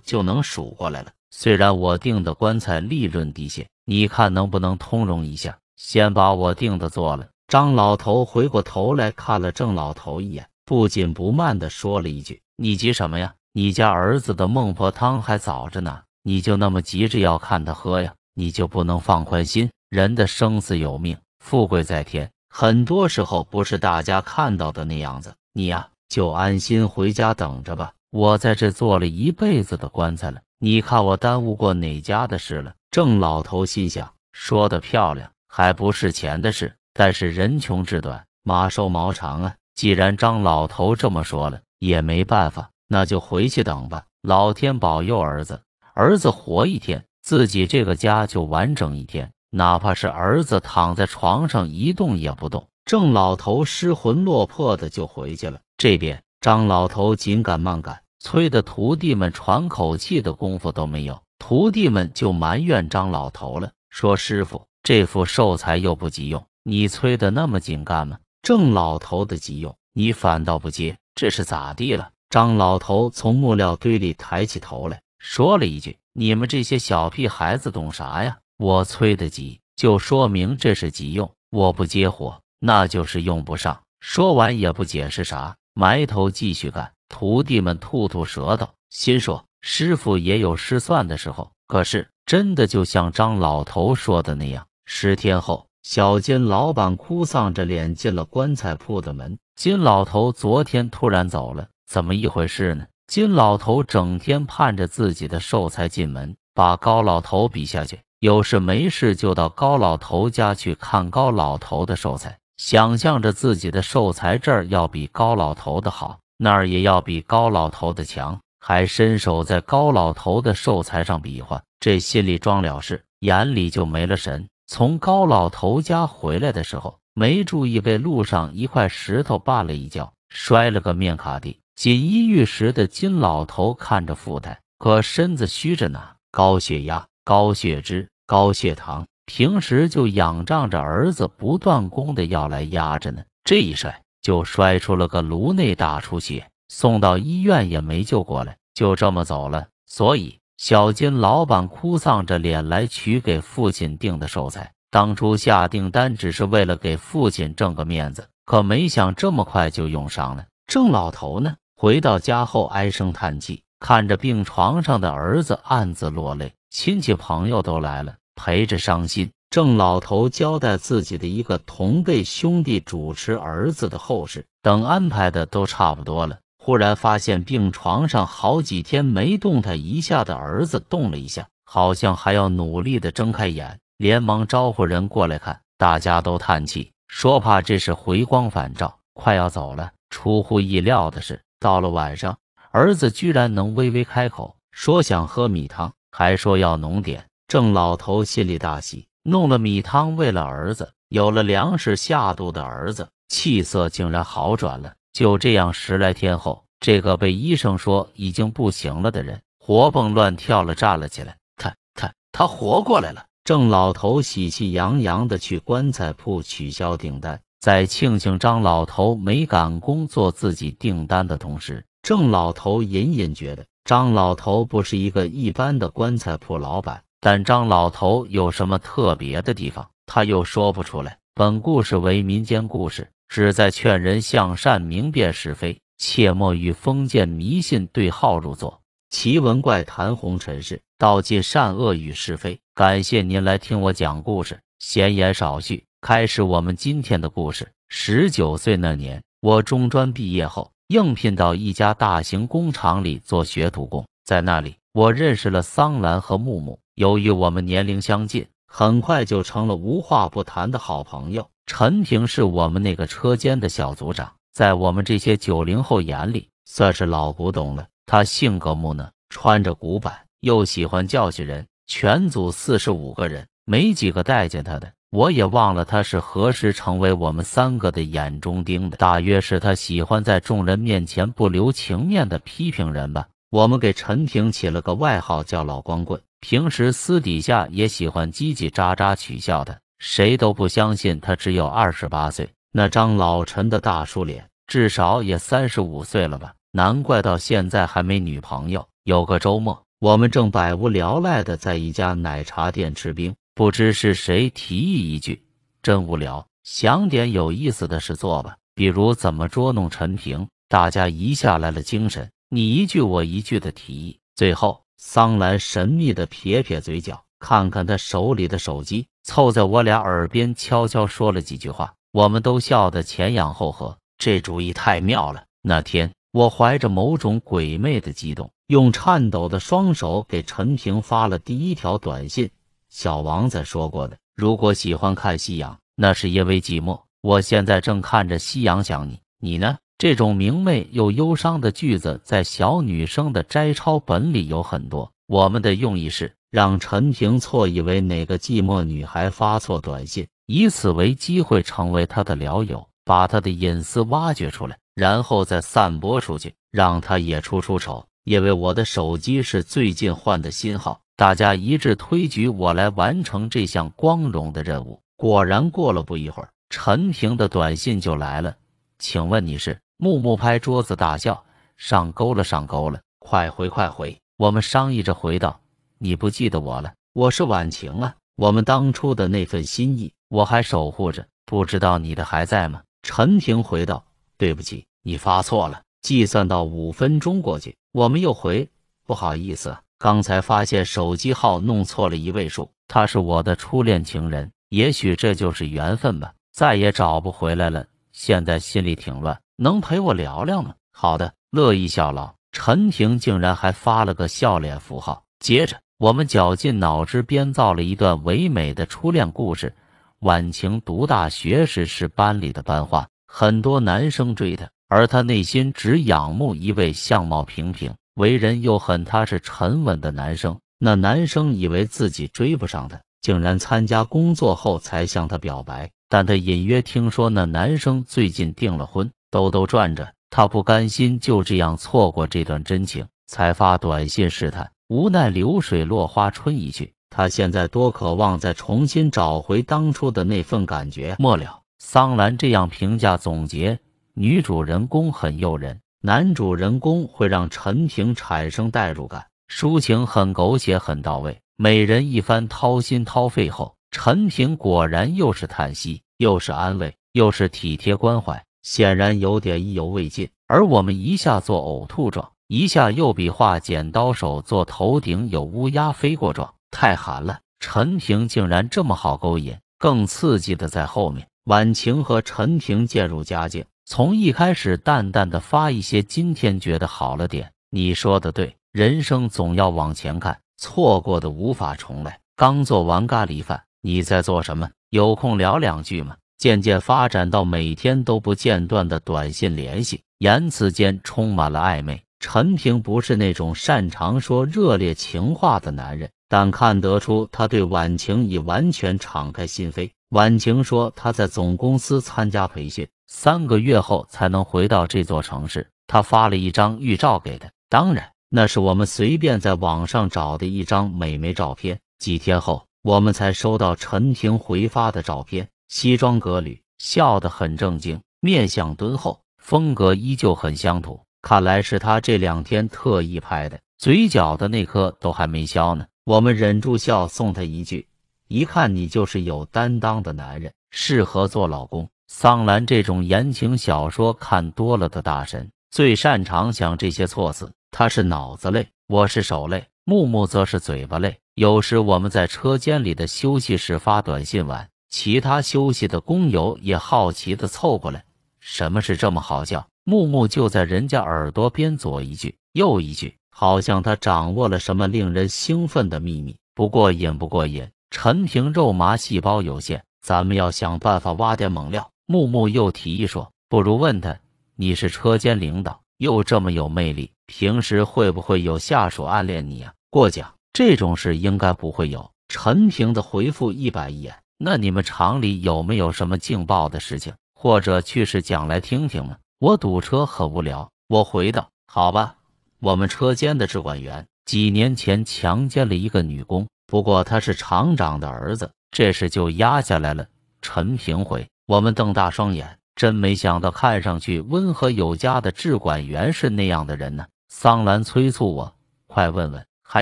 就能数过来了。虽然我订的棺材利润低些，你看能不能通融一下，先把我订的做了？张老头回过头来看了郑老头一眼，不紧不慢地说了一句：“你急什么呀？你家儿子的孟婆汤还早着呢，你就那么急着要看他喝呀？你就不能放宽心？人的生死有命，富贵在天，很多时候不是大家看到的那样子。你呀，就安心回家等着吧。我在这做了一辈子的棺材了。”你看我耽误过哪家的事了？郑老头心想：“说的漂亮，还不是钱的事。但是人穷志短，马瘦毛长啊。既然张老头这么说了，也没办法，那就回去等吧。老天保佑儿子，儿子活一天，自己这个家就完整一天。哪怕是儿子躺在床上一动也不动，郑老头失魂落魄的就回去了。这边张老头紧赶慢赶。”催的徒弟们喘口气的功夫都没有，徒弟们就埋怨张老头了，说：“师傅，这副寿材又不急用，你催的那么紧干嘛？郑老头的急用你反倒不接，这是咋地了？”张老头从木料堆里抬起头来说了一句：“你们这些小屁孩子懂啥呀？我催得急，就说明这是急用；我不接活，那就是用不上。”说完也不解释啥，埋头继续干。徒弟们吐吐舌头，心说：“师傅也有失算的时候。”可是，真的就像张老头说的那样，十天后，小金老板哭丧着脸进了棺材铺的门。金老头昨天突然走了，怎么一回事呢？金老头整天盼着自己的寿材进门，把高老头比下去，有事没事就到高老头家去看高老头的寿材，想象着自己的寿材这儿要比高老头的好。那儿也要比高老头的强，还伸手在高老头的寿材上比划，这心里装了事，眼里就没了神。从高老头家回来的时候，没注意被路上一块石头绊了一跤，摔了个面卡地。锦衣玉食的金老头看着富态，可身子虚着呢，高血压、高血脂、高血糖，平时就仰仗着儿子不断供的药来压着呢，这一摔。就摔出了个颅内大出血，送到医院也没救过来，就这么走了。所以小金老板哭丧着脸来取给父亲订的寿材，当初下订单只是为了给父亲挣个面子，可没想这么快就用上了。郑老头呢，回到家后唉声叹气，看着病床上的儿子，暗自落泪。亲戚朋友都来了，陪着伤心。郑老头交代自己的一个同辈兄弟主持儿子的后事，等安排的都差不多了，忽然发现病床上好几天没动他一下的儿子动了一下，好像还要努力的睁开眼，连忙招呼人过来看。大家都叹气，说怕这是回光返照，快要走了。出乎意料的是，到了晚上，儿子居然能微微开口，说想喝米汤，还说要浓点。郑老头心里大喜。弄了米汤喂了儿子，有了粮食下肚的儿子气色竟然好转了。就这样，十来天后，这个被医生说已经不行了的人活蹦乱跳了，站了起来，他他他活过来了！郑老头喜气洋洋的去棺材铺取消订单，在庆幸张老头没赶工做自己订单的同时，郑老头隐隐觉得张老头不是一个一般的棺材铺老板。但张老头有什么特别的地方，他又说不出来。本故事为民间故事，旨在劝人向善，明辨是非，切莫与封建迷信对号入座。奇闻怪谈，红尘事，道尽善恶与是非。感谢您来听我讲故事，闲言少叙，开始我们今天的故事。十九岁那年，我中专毕业后，应聘到一家大型工厂里做学徒工，在那里。我认识了桑兰和木木，由于我们年龄相近，很快就成了无话不谈的好朋友。陈平是我们那个车间的小组长，在我们这些九零后眼里算是老古董了。他性格木讷，穿着古板，又喜欢教训人。全组四十五个人，没几个待见他的。我也忘了他是何时成为我们三个的眼中钉的。大约是他喜欢在众人面前不留情面的批评人吧。我们给陈平起了个外号叫“老光棍”，平时私底下也喜欢叽叽喳喳取笑他。谁都不相信他只有二十八岁，那张老陈的大叔脸，至少也三十五岁了吧？难怪到现在还没女朋友。有个周末，我们正百无聊赖的在一家奶茶店吃冰，不知是谁提议一句：“真无聊，想点有意思的事做吧，比如怎么捉弄陈平。”大家一下来了精神。你一句我一句的提议，最后桑兰神秘的撇撇嘴角，看看他手里的手机，凑在我俩耳边悄悄说了几句话，我们都笑得前仰后合。这主意太妙了！那天我怀着某种鬼魅的激动，用颤抖的双手给陈平发了第一条短信。小王子说过的，如果喜欢看夕阳，那是因为寂寞。我现在正看着夕阳想你，你呢？这种明媚又忧伤的句子，在小女生的摘抄本里有很多。我们的用意是让陈平错以为哪个寂寞女孩发错短信，以此为机会成为他的聊友，把他的隐私挖掘出来，然后再散播出去，让他也出出丑。因为我的手机是最近换的新号，大家一致推举我来完成这项光荣的任务。果然，过了不一会儿，陈平的短信就来了：“请问你是？”木木拍桌子大笑：“上钩了，上钩了！快回，快回！”我们商议着回道：“你不记得我了？我是晚晴啊。我们当初的那份心意，我还守护着。不知道你的还在吗？”陈平回道：“对不起，你发错了。计算到五分钟过去，我们又回：不好意思，刚才发现手机号弄错了一位数。他是我的初恋情人，也许这就是缘分吧。再也找不回来了。现在心里挺乱。”能陪我聊聊吗？好的，乐意效劳。陈婷竟然还发了个笑脸符号。接着，我们绞尽脑汁编造了一段唯美的初恋故事。婉晴读大学时是班里的班花，很多男生追她，而她内心只仰慕一位相貌平平、为人又很踏实、沉稳的男生。那男生以为自己追不上她，竟然参加工作后才向她表白。但她隐约听说那男生最近订了婚。兜兜转转，他不甘心就这样错过这段真情，才发短信试探。无奈流水落花春已去，他现在多渴望再重新找回当初的那份感觉。末了，桑兰这样评价总结：女主人公很诱人，男主人公会让陈平产生代入感，抒情很狗血，很到位。每人一番掏心掏肺后，陈平果然又是叹息，又是安慰，又是体贴关怀。显然有点意犹未尽，而我们一下做呕吐状，一下又比划剪刀手，做头顶有乌鸦飞过状，太寒了。陈平竟然这么好勾引，更刺激的在后面。婉晴和陈平渐入佳境，从一开始淡淡的发一些，今天觉得好了点。你说的对，人生总要往前看，错过的无法重来。刚做完咖喱饭，你在做什么？有空聊两句吗？渐渐发展到每天都不间断的短信联系，言辞间充满了暧昧。陈平不是那种擅长说热烈情话的男人，但看得出他对婉晴已完全敞开心扉。婉晴说她在总公司参加培训，三个月后才能回到这座城市。他发了一张预照给她，当然那是我们随便在网上找的一张美眉照片。几天后，我们才收到陈平回发的照片。西装革履，笑得很正经，面相敦厚，风格依旧很乡土。看来是他这两天特意拍的，嘴角的那颗都还没消呢。我们忍住笑，送他一句：“一看你就是有担当的男人，适合做老公。”桑兰这种言情小说看多了的大神，最擅长想这些措辞。他是脑子累，我是手累，木木则是嘴巴累。有时我们在车间里的休息室发短信玩。其他休息的工友也好奇地凑过来，什么是这么好笑？木木就在人家耳朵边左一句右一句，好像他掌握了什么令人兴奋的秘密。不过瘾不过瘾，陈平肉麻细胞有限，咱们要想办法挖点猛料。木木又提议说：“不如问他，你是车间领导，又这么有魅力，平时会不会有下属暗恋你啊？”过奖，这种事应该不会有。陈平的回复一板一眼。那你们厂里有没有什么劲爆的事情或者趣事讲来听听呢？我堵车很无聊，我回道：“好吧，我们车间的质管员几年前强奸了一个女工，不过他是厂长的儿子，这事就压下来了。”陈平回：“我们瞪大双眼，真没想到，看上去温和有加的质管员是那样的人呢。”桑兰催促我：“快问问，还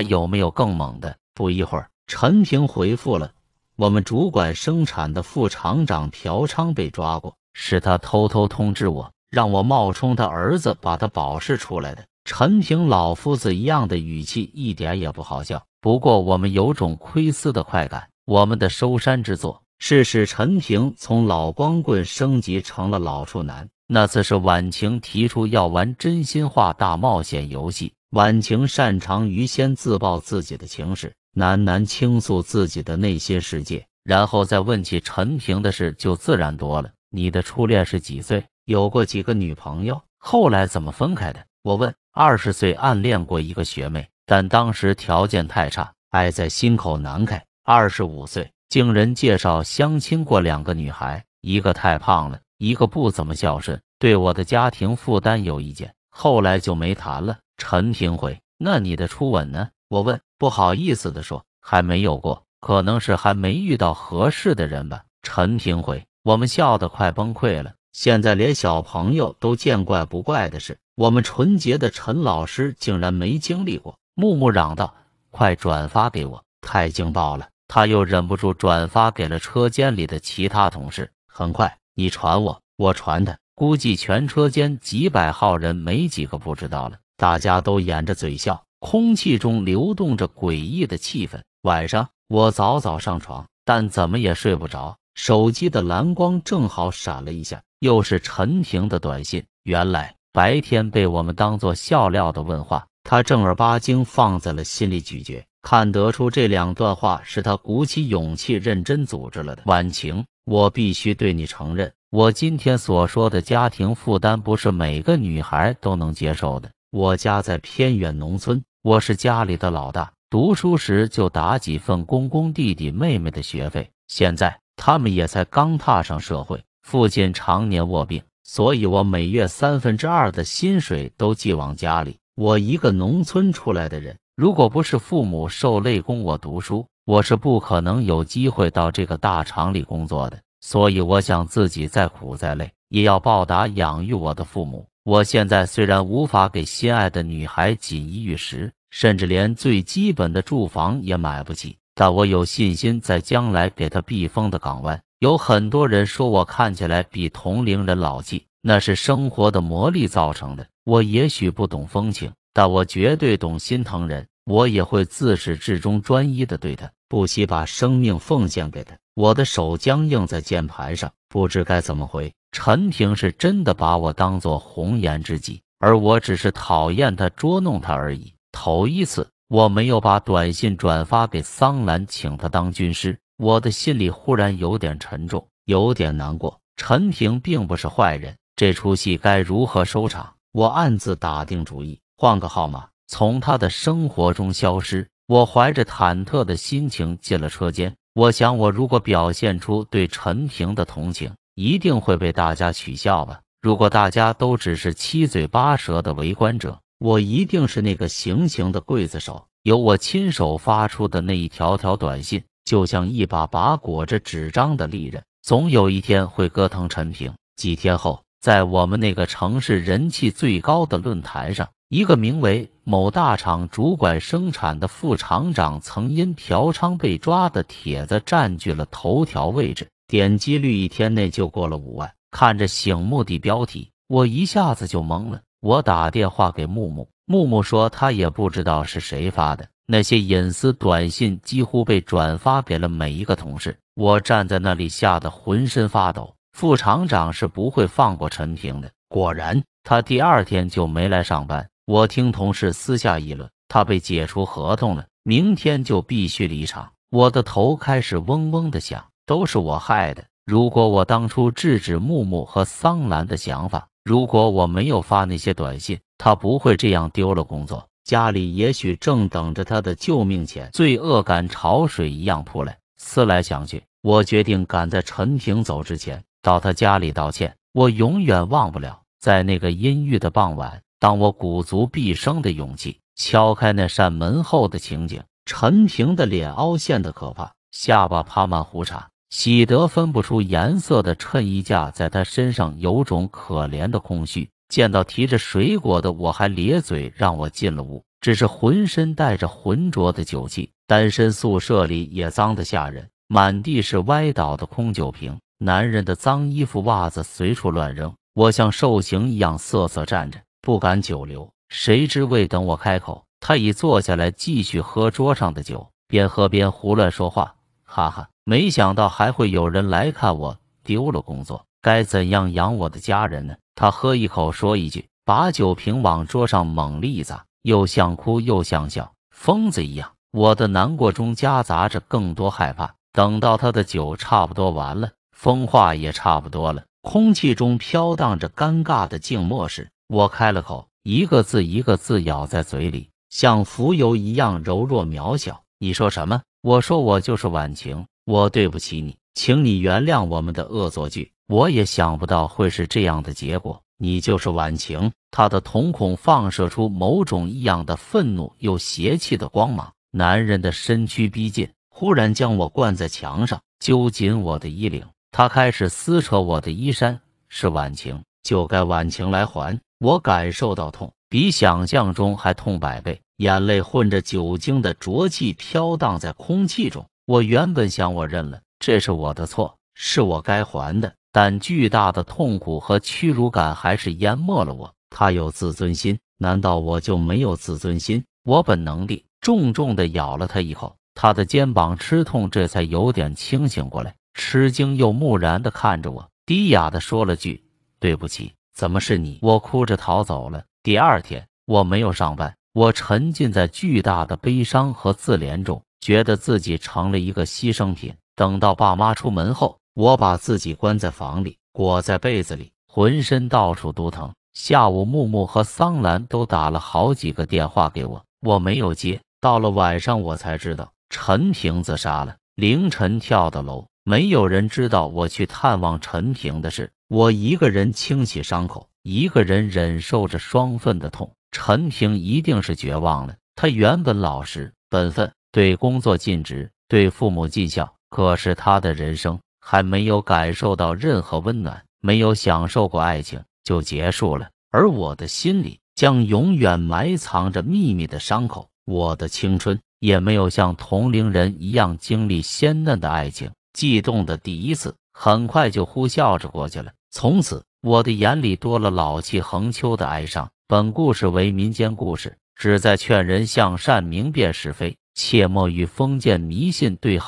有没有更猛的？”不一会儿，陈平回复了。我们主管生产的副厂长朴昌被抓过，是他偷偷通知我，让我冒充他儿子把他保释出来的。陈平老夫子一样的语气一点也不好笑，不过我们有种窥私的快感。我们的收山之作是使陈平从老光棍升级成了老处男。那次是晚晴提出要玩真心话大冒险游戏，晚晴擅长于先自曝自己的情史。喃喃倾诉自己的内心世界，然后再问起陈平的事就自然多了。你的初恋是几岁？有过几个女朋友？后来怎么分开的？我问。二十岁暗恋过一个学妹，但当时条件太差，爱在心口难开。二十五岁经人介绍相亲过两个女孩，一个太胖了，一个不怎么孝顺，对我的家庭负担有意见，后来就没谈了。陈平回。那你的初吻呢？我问，不好意思地说，还没有过，可能是还没遇到合适的人吧。陈平回，我们笑得快崩溃了。现在连小朋友都见怪不怪的事，我们纯洁的陈老师竟然没经历过。木木嚷道：“快转发给我，太劲爆了！”他又忍不住转发给了车间里的其他同事。很快，你传我，我传他，估计全车间几百号人没几个不知道了。大家都掩着嘴笑。空气中流动着诡异的气氛。晚上，我早早上床，但怎么也睡不着。手机的蓝光正好闪了一下，又是陈平的短信。原来白天被我们当作笑料的问话，他正儿八经放在了心里咀嚼。看得出，这两段话是他鼓起勇气认真组织了的。晚晴，我必须对你承认，我今天所说的家庭负担不是每个女孩都能接受的。我家在偏远农村。我是家里的老大，读书时就打几份公公、弟弟、妹妹的学费。现在他们也才刚踏上社会，父亲常年卧病，所以我每月三分之二的薪水都寄往家里。我一个农村出来的人，如果不是父母受累供我读书，我是不可能有机会到这个大厂里工作的。所以我想自己再苦再累，也要报答养育我的父母。我现在虽然无法给心爱的女孩锦衣玉食，甚至连最基本的住房也买不起，但我有信心在将来给她避风的港湾。有很多人说我看起来比同龄人老气，那是生活的磨砺造成的。我也许不懂风情，但我绝对懂心疼人。我也会自始至终专一的对她，不惜把生命奉献给她。我的手僵硬在键盘上，不知该怎么回。陈平是真的把我当做红颜知己，而我只是讨厌他捉弄他而已。头一次，我没有把短信转发给桑兰，请他当军师。我的心里忽然有点沉重，有点难过。陈平并不是坏人，这出戏该如何收场？我暗自打定主意，换个号码，从他的生活中消失。我怀着忐忑的心情进了车间。我想，我如果表现出对陈平的同情，一定会被大家取笑吧？如果大家都只是七嘴八舌的围观者，我一定是那个行刑的刽子手。由我亲手发出的那一条条短信，就像一把把裹着纸张的利刃，总有一天会割疼陈平。几天后，在我们那个城市人气最高的论坛上，一个名为“某大厂主管生产的副厂长”曾因嫖娼被抓的帖子占据了头条位置。点击率一天内就过了五万，看着醒目的标题，我一下子就懵了。我打电话给木木，木木说他也不知道是谁发的。那些隐私短信几乎被转发给了每一个同事。我站在那里，吓得浑身发抖。副厂长是不会放过陈平的。果然，他第二天就没来上班。我听同事私下议论，他被解除合同了，明天就必须离厂。我的头开始嗡嗡的响。都是我害的。如果我当初制止木木和桑兰的想法，如果我没有发那些短信，他不会这样丢了工作，家里也许正等着他的救命钱。罪恶感潮水一样扑来，思来想去，我决定赶在陈平走之前到他家里道歉。我永远忘不了在那个阴郁的傍晚，当我鼓足毕生的勇气敲开那扇门后的情景。陈平的脸凹陷的可怕，下巴爬满胡茬。喜得分不出颜色的衬衣架在他身上有种可怜的空虚。见到提着水果的我，还咧嘴让我进了屋，只是浑身带着浑浊的酒气。单身宿舍里也脏得吓人，满地是歪倒的空酒瓶，男人的脏衣服袜子随处乱扔。我像受刑一样瑟瑟站着，不敢久留。谁知未等我开口，他已坐下来继续喝桌上的酒，边喝边胡乱说话。哈哈，没想到还会有人来看我丢了工作，该怎样养我的家人呢？他喝一口，说一句，把酒瓶往桌上猛力一砸，又像哭又像笑，疯子一样。我的难过中夹杂着更多害怕。等到他的酒差不多完了，风化也差不多了，空气中飘荡着尴尬的静默时，我开了口，一个字一个字咬在嘴里，像浮游一样柔弱渺小。你说什么？我说我就是晚晴，我对不起你，请你原谅我们的恶作剧。我也想不到会是这样的结果。你就是晚晴，他的瞳孔放射出某种异样的愤怒又邪气的光芒。男人的身躯逼近，忽然将我灌在墙上，揪紧我的衣领。他开始撕扯我的衣衫。是晚晴，就该晚晴来还。我感受到痛。比想象中还痛百倍，眼泪混着酒精的浊气飘荡在空气中。我原本想我认了，这是我的错，是我该还的。但巨大的痛苦和屈辱感还是淹没了我。他有自尊心，难道我就没有自尊心？我本能地重重地咬了他一口，他的肩膀吃痛，这才有点清醒过来，吃惊又木然地看着我，低哑地说了句：“对不起。”怎么是你？我哭着逃走了。第二天我没有上班，我沉浸在巨大的悲伤和自怜中，觉得自己成了一个牺牲品。等到爸妈出门后，我把自己关在房里，裹在被子里，浑身到处都疼。下午，木木和桑兰都打了好几个电话给我，我没有接。到了晚上，我才知道陈平自杀了，凌晨跳的楼，没有人知道我去探望陈平的事。我一个人清洗伤口。一个人忍受着双份的痛，陈平一定是绝望了。他原本老实本分，对工作尽职，对父母尽孝。可是他的人生还没有感受到任何温暖，没有享受过爱情就结束了。而我的心里将永远埋藏着秘密的伤口，我的青春也没有像同龄人一样经历鲜嫩的爱情，悸动的第一次很快就呼啸着过去了。从此。我的眼里多了老气横秋的哀伤。本故事为民间故事，旨在劝人向善、明辨是非，切莫与封建迷信对号。